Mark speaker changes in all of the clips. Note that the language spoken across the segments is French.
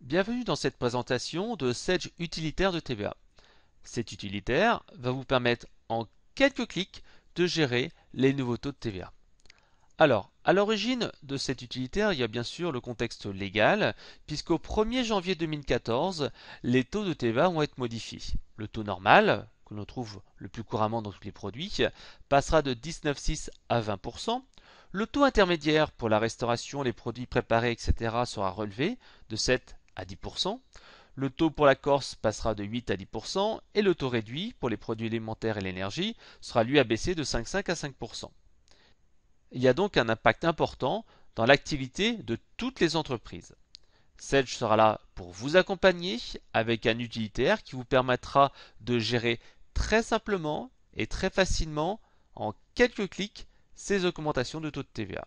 Speaker 1: Bienvenue dans cette présentation de Sage Utilitaire de TVA. Cet utilitaire va vous permettre en quelques clics de gérer les nouveaux taux de TVA. Alors, à l'origine de cet utilitaire, il y a bien sûr le contexte légal, puisqu'au 1er janvier 2014, les taux de TVA vont être modifiés. Le taux normal, que l'on trouve le plus couramment dans tous les produits, passera de 19,6 à 20%. Le taux intermédiaire pour la restauration, les produits préparés, etc. sera relevé de 7 à 10%, le taux pour la Corse passera de 8 à 10% et le taux réduit pour les produits alimentaires et l'énergie sera lui abaissé de 5,5 à 5%. Il y a donc un impact important dans l'activité de toutes les entreprises. Sedge sera là pour vous accompagner avec un utilitaire qui vous permettra de gérer très simplement et très facilement en quelques clics ces augmentations de taux de TVA.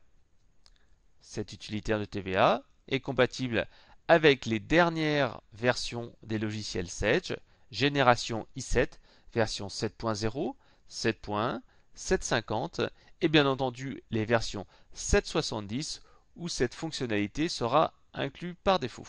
Speaker 1: Cet utilitaire de TVA est compatible avec les dernières versions des logiciels Sage, génération i7, version 7.0, 7.1, 7.50 et bien entendu les versions 7.70 où cette fonctionnalité sera inclue par défaut.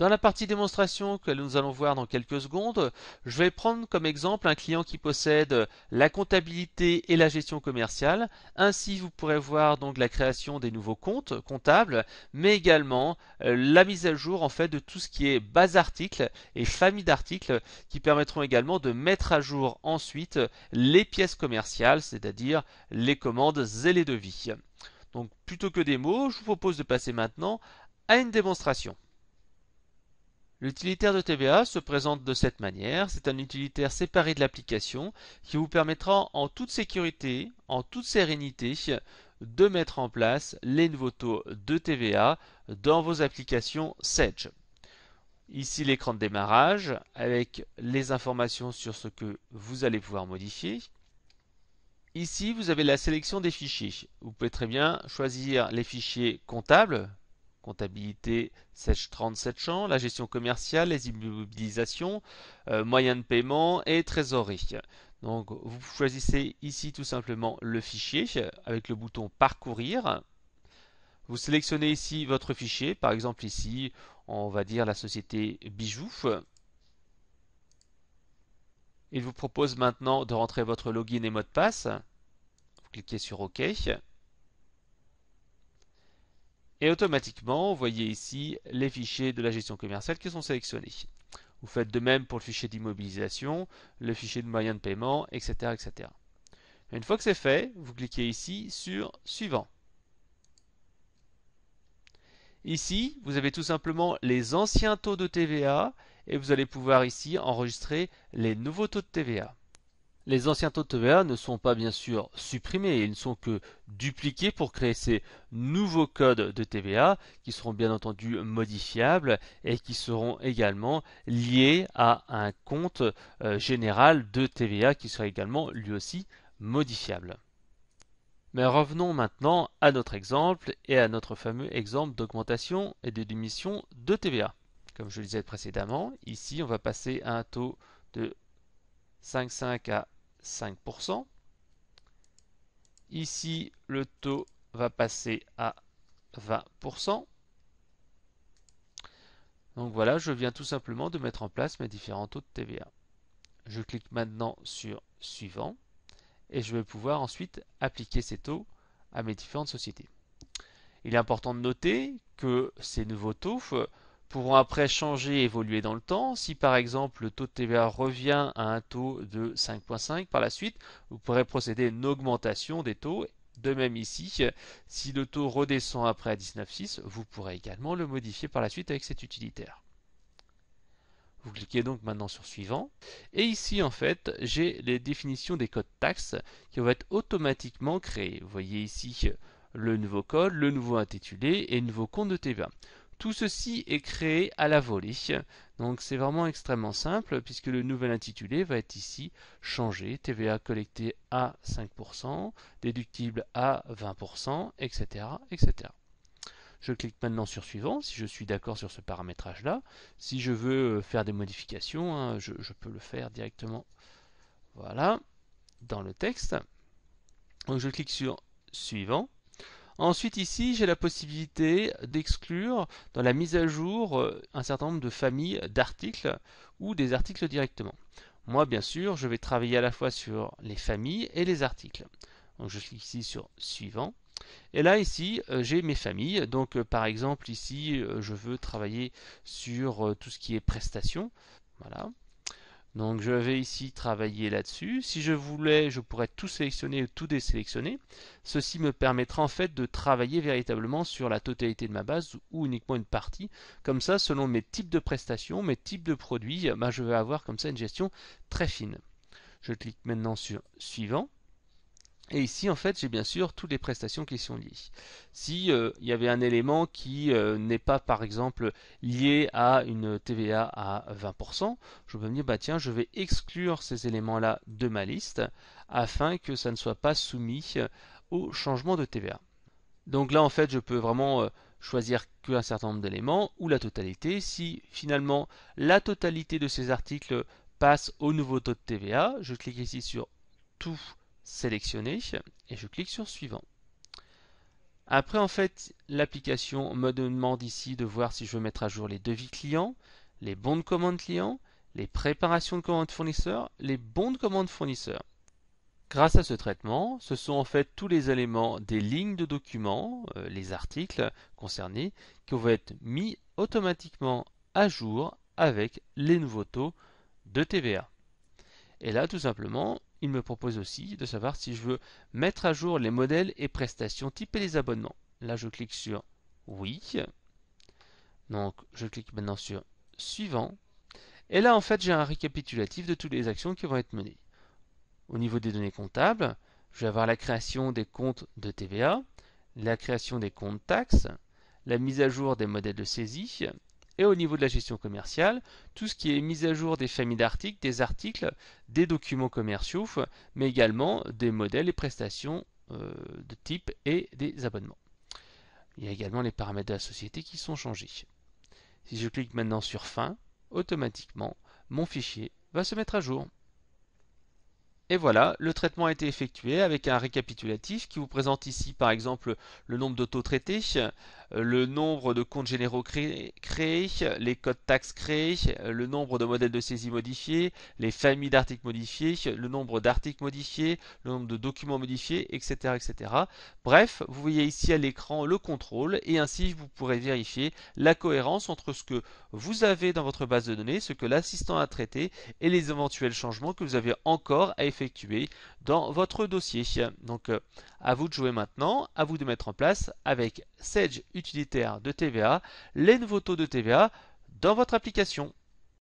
Speaker 1: Dans la partie démonstration que nous allons voir dans quelques secondes, je vais prendre comme exemple un client qui possède la comptabilité et la gestion commerciale. Ainsi, vous pourrez voir donc la création des nouveaux comptes comptables, mais également euh, la mise à jour en fait de tout ce qui est base article et famille d'articles qui permettront également de mettre à jour ensuite les pièces commerciales, c'est-à-dire les commandes et les devis. Donc plutôt que des mots, je vous propose de passer maintenant à une démonstration. L'utilitaire de TVA se présente de cette manière, c'est un utilitaire séparé de l'application qui vous permettra en toute sécurité, en toute sérénité, de mettre en place les nouveaux taux de TVA dans vos applications Sage. Ici l'écran de démarrage avec les informations sur ce que vous allez pouvoir modifier. Ici vous avez la sélection des fichiers. Vous pouvez très bien choisir les fichiers comptables comptabilité 37 champs, la gestion commerciale, les immobilisations, euh, moyens de paiement et trésorerie. Donc vous choisissez ici tout simplement le fichier avec le bouton parcourir. Vous sélectionnez ici votre fichier, par exemple ici on va dire la société Bijouf. Il vous propose maintenant de rentrer votre login et mot de passe. Vous cliquez sur OK. Et automatiquement, vous voyez ici les fichiers de la gestion commerciale qui sont sélectionnés. Vous faites de même pour le fichier d'immobilisation, le fichier de moyen de paiement, etc. etc. Une fois que c'est fait, vous cliquez ici sur Suivant. Ici, vous avez tout simplement les anciens taux de TVA et vous allez pouvoir ici enregistrer les nouveaux taux de TVA. Les anciens taux de TVA ne sont pas bien sûr supprimés, ils ne sont que dupliqués pour créer ces nouveaux codes de TVA qui seront bien entendu modifiables et qui seront également liés à un compte euh, général de TVA qui sera également lui aussi modifiable. Mais revenons maintenant à notre exemple et à notre fameux exemple d'augmentation et de démission de TVA. Comme je le disais précédemment, ici on va passer à un taux de 5,5 à 5%. Ici, le taux va passer à 20%. Donc voilà, je viens tout simplement de mettre en place mes différents taux de TVA. Je clique maintenant sur Suivant et je vais pouvoir ensuite appliquer ces taux à mes différentes sociétés. Il est important de noter que ces nouveaux taux euh, pourront après changer et évoluer dans le temps. Si par exemple le taux de TVA revient à un taux de 5.5 par la suite, vous pourrez procéder à une augmentation des taux. De même ici, si le taux redescend après à 19.6, vous pourrez également le modifier par la suite avec cet utilitaire. Vous cliquez donc maintenant sur suivant. Et ici, en fait, j'ai les définitions des codes taxes qui vont être automatiquement créés. Vous voyez ici le nouveau code, le nouveau intitulé et le nouveau compte de TVA. Tout ceci est créé à la volée. Donc c'est vraiment extrêmement simple puisque le nouvel intitulé va être ici changé, TVA collecté à 5%, déductible à 20%, etc. etc. Je clique maintenant sur suivant si je suis d'accord sur ce paramétrage là. Si je veux faire des modifications, hein, je, je peux le faire directement. Voilà, dans le texte. Donc je clique sur suivant. Ensuite ici, j'ai la possibilité d'exclure dans la mise à jour euh, un certain nombre de familles d'articles ou des articles directement. Moi, bien sûr, je vais travailler à la fois sur les familles et les articles. Donc je clique ici sur suivant. Et là ici euh, j'ai mes familles, donc euh, par exemple ici je veux travailler sur tout ce qui est prestations, voilà. Donc je vais ici travailler là-dessus. Si je voulais, je pourrais tout sélectionner ou tout désélectionner. Ceci me permettra en fait de travailler véritablement sur la totalité de ma base ou uniquement une partie. Comme ça, selon mes types de prestations, mes types de produits, eh ben, je vais avoir comme ça une gestion très fine. Je clique maintenant sur Suivant. Et ici, en fait, j'ai bien sûr toutes les prestations qui sont liées. Si euh, y avait un élément qui euh, n'est pas, par exemple, lié à une TVA à 20%, je peux me dire, bah tiens, je vais exclure ces éléments-là de ma liste afin que ça ne soit pas soumis euh, au changement de TVA. Donc là, en fait, je peux vraiment choisir qu'un certain nombre d'éléments ou la totalité. Si finalement la totalité de ces articles passe au nouveau taux de TVA, je clique ici sur tout sélectionner et je clique sur suivant. Après en fait l'application me demande ici de voir si je veux mettre à jour les devis clients, les bons de commande clients, les préparations de commandes fournisseurs, les bons de commandes fournisseurs. Grâce à ce traitement, ce sont en fait tous les éléments des lignes de documents, euh, les articles concernés, qui vont être mis automatiquement à jour avec les nouveaux taux de TVA. Et là, tout simplement, il me propose aussi de savoir si je veux mettre à jour les modèles et prestations type et les abonnements. Là, je clique sur oui. Donc, je clique maintenant sur suivant. Et là, en fait, j'ai un récapitulatif de toutes les actions qui vont être menées. Au niveau des données comptables, je vais avoir la création des comptes de TVA, la création des comptes taxes, la mise à jour des modèles de saisie, et au niveau de la gestion commerciale, tout ce qui est mise à jour des familles d'articles, des articles, des documents commerciaux, mais également des modèles et prestations euh, de type et des abonnements. Il y a également les paramètres de la société qui sont changés. Si je clique maintenant sur Fin, automatiquement, mon fichier va se mettre à jour. Et voilà, le traitement a été effectué avec un récapitulatif qui vous présente ici par exemple le nombre d'autos traités, le nombre de comptes généraux créés, les codes taxes créés, le nombre de modèles de saisie modifiés, les familles d'articles modifiés, le nombre d'articles modifiés, le nombre de documents modifiés, etc. etc. Bref, vous voyez ici à l'écran le contrôle et ainsi vous pourrez vérifier la cohérence entre ce que vous avez dans votre base de données, ce que l'assistant a traité et les éventuels changements que vous avez encore à effectuer dans votre dossier. Donc à vous de jouer maintenant, à vous de mettre en place avec Sage utilitaire de TVA les nouveaux taux de TVA dans votre application.